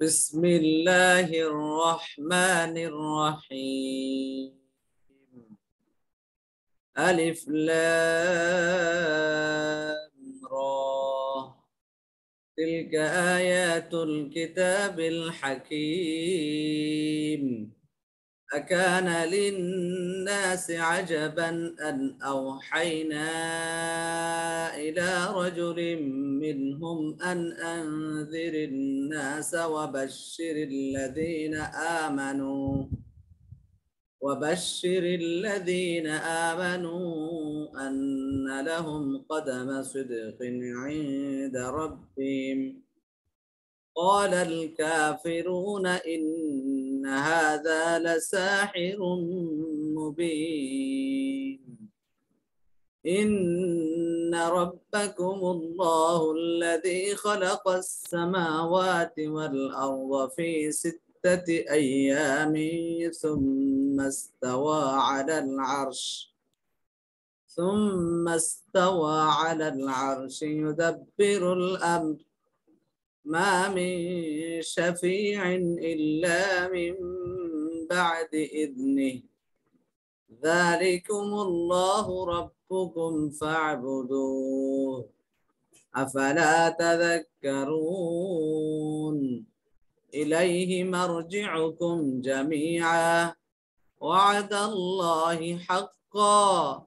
بسم الله الرحمن الرحيم ألف لام را تلك آيات الكتاب الحكيم أكان للناس عجبا أن أوحينا إلى رجل منهم أن أنذر الناس وبشر الذين آمنوا وبشر الذين آمنوا أن لهم قدم صدق عند ربهم قال الكافرون إن هذا لساحر مبين إن ربكم الله الذي خلق السماوات والأرض في ستة أيام ثم استوى على العرش ثم استوى على العرش يدبر الأمر ما من شفيع إلا من بعد إذنه ذلكم الله ربكم فاعبدوه أفلا تذكرون إليه مرجعكم جميعا وعد الله حقا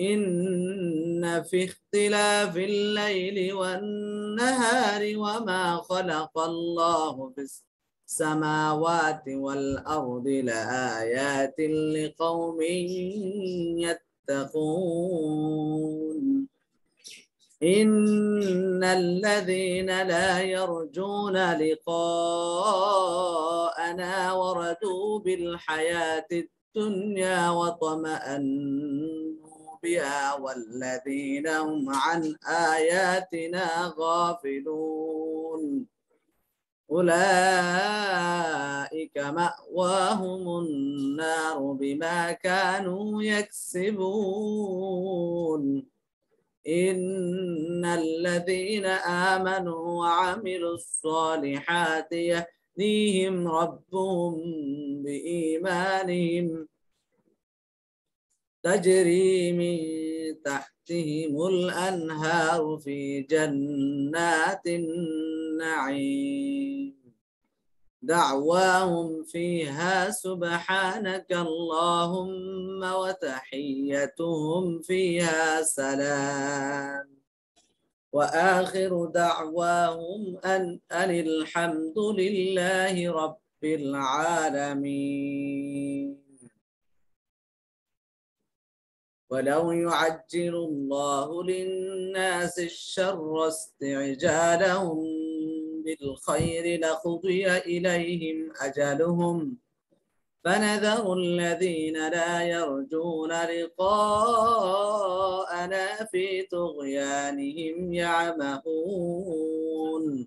إن في اختلاف الليل والنهار وما خلق الله في السماوات والأرض لآيات لقوم يتقون إن الذين لا يرجون لقاءنا وردوا بالحياة الدنيا وطمأنوا بها والذين هم عن آياتنا غافلون أولئك مأواهم النار بما كانوا يكسبون إن الذين آمنوا وعملوا الصالحات يهديهم ربهم بإيمانهم تجري من تحتهم الأنهار في جنات النعيم دعواهم فيها سبحانك اللهم وتحيتهم فيها سلام وآخر دعواهم أن, أن الحمد لله رب العالمين ولو يعجل الله للناس الشر استعجالهم بالخير لقضي إليهم أجلهم فنذر الذين لا يرجون لقاءنا في طغيانهم يعمهون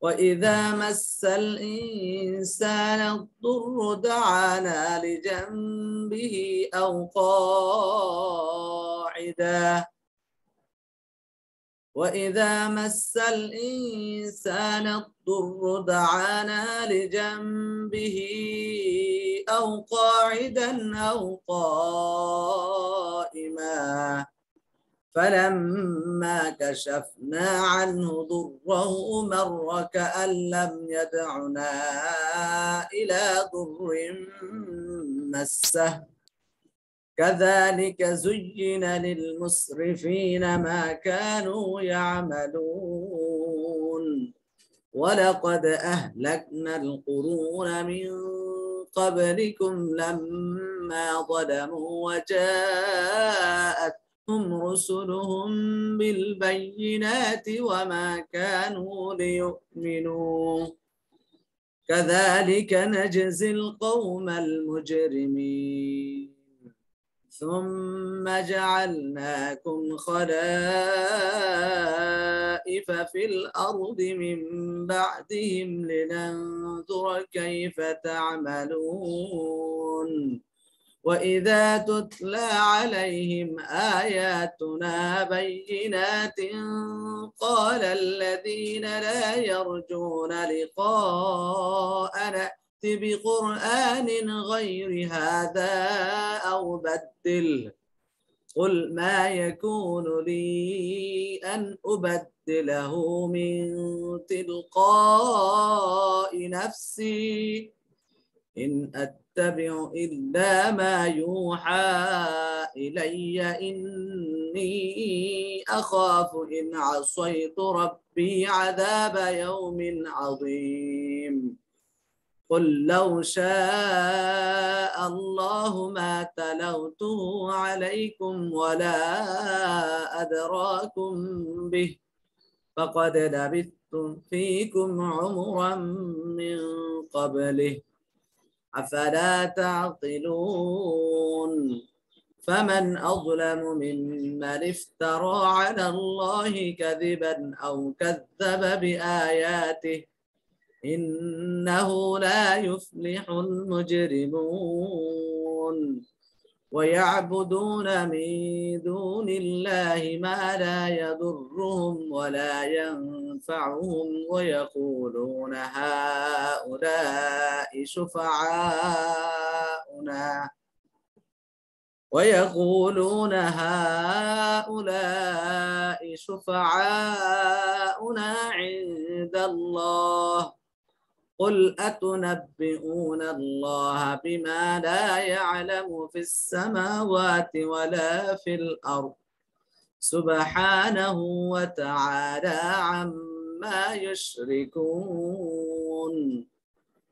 وإذا مس الإنسان الضر دعانا لجنبه أو قاعدا وإذا مس الإنسان الضر دعانا لجنبه أو قاعدا أو قائما فلما كشفنا عنه ضره مر كأن لم يدعنا إلى ضر مسه كذلك زين للمسرفين ما كانوا يعملون ولقد أهلكنا القرون من قبلكم لما ظلموا وجاءت هم رسلهم بالبينات وما كانوا ليؤمنوا كذلك نجزي القوم المجرمين ثم جعلناكم خلائف في الأرض من بعدهم لننظر كيف تعملون واذا تتلى عليهم اياتنا بينات قال الذين لا يرجون لقاءنا ائت بقران غير هذا او بدل قل ما يكون لي ان ابدله من تلقاء نفسي ان أت أتبع إلا ما يوحى إلي إني أخاف إن عصيت ربي عذاب يوم عظيم قل لو شاء الله ما تلوته عليكم ولا أدراكم به فقد لبثتم فيكم عمرا من قبله أفلا تعقلون فمن أظلم ممن افترى على الله كذبا أو كذب بآياته إنه لا يفلح المجرمون ويعبدون من دون الله ما لا يضرهم ولا ينفعهم ويقولون هؤلاء شفعاؤنا ويقولون هؤلاء شفعاؤنا عند الله قل أتنبئون الله بما لا يعلم في السماوات ولا في الأرض سبحانه وتعالى عما يشركون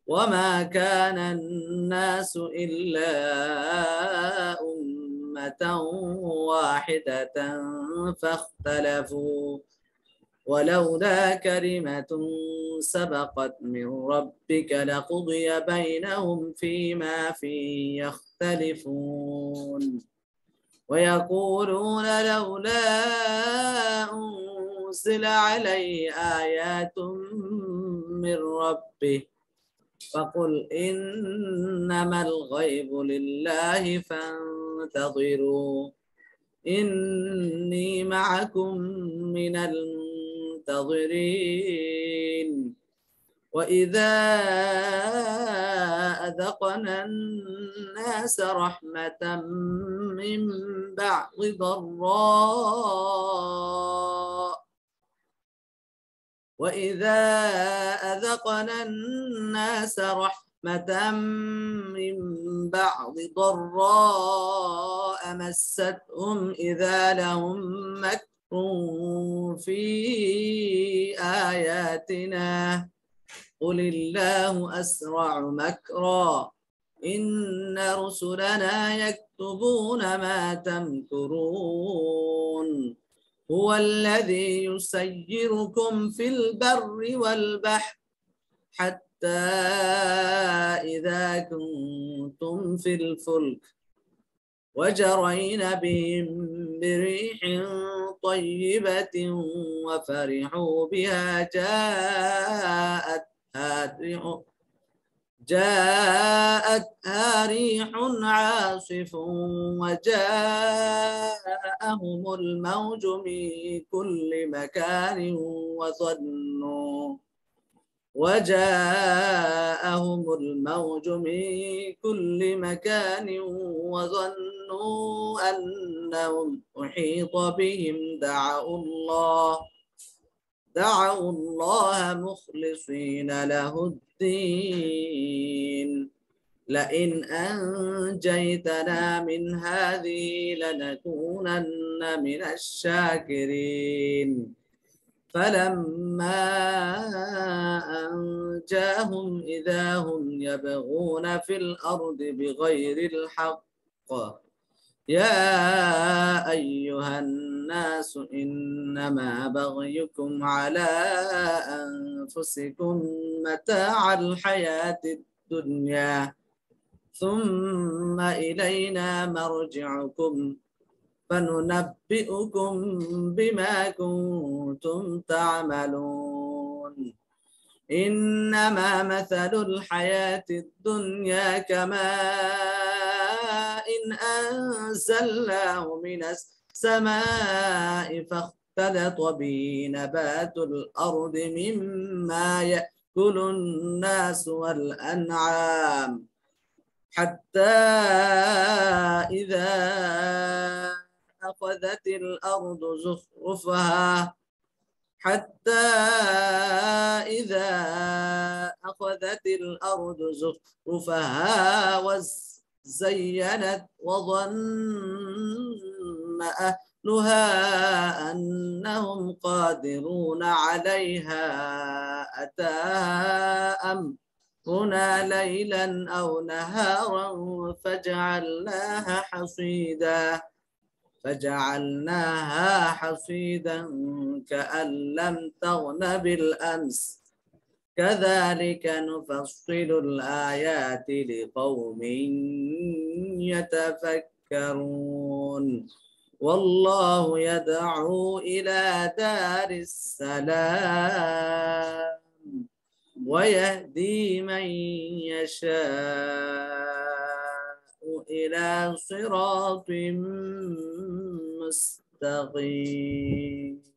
وما كان الناس إلا أمة واحدة فاختلفوا ولولا كلمة سبقت من ربك لقضي بينهم فيما فيه يختلفون ويقولون لولا أنزل عليه آيات من ربه فقل إنما الغيب لله فانتظروا إني معكم من المنظرين منتظرين وإذا أذقنا الناس رحمة من بعض ضراء وإذا أذقنا الناس رحمة من بعض ضراء مستهم إذا لهم مكر في آياتنا قل الله أسرع مكرا إن رسلنا يكتبون ما تمكرون هو الذي يسيركم في البر والبحر حتى إذا كنتم في الفلك وجرين بهم بريح طيبة وفرحوا بها جاءت جاءتها ريح عاصف وجاءهم الموج من كل مكان وظنوا وجاءهم الموج من كل مكان وظنوا أنهم أحيط بهم دعوا الله دعوا الله مخلصين له الدين لئن أنجيتنا من هذه لنكونن من الشاكرين فلما أنجاهم إذا هم يبغون في الأرض بغير الحق يا أيها الناس إنما بغيكم على أنفسكم متاع الحياة الدنيا ثم إلينا مرجعكم فننبئكم بما كنتم كنتم تعملون إنما مثل الحياة الدنيا كماء إن أنزلناه من السماء فاختلط به نبات الأرض مما يأكل الناس والأنعام حتى إذا أخذت الأرض زخرفها حتى إذا أخذت الأرض زخرفها وزينت وظن أهلها أنهم قادرون عليها أتاها أم هنا ليلا أو نهارا فجعلناها حصيدا فجعلناها حصيدا كأن لم تغن بالأمس كذلك نفصل الآيات لقوم يتفكرون والله يدعو إلى دار السلام ويهدي من يشاء إلى صراط مستقيم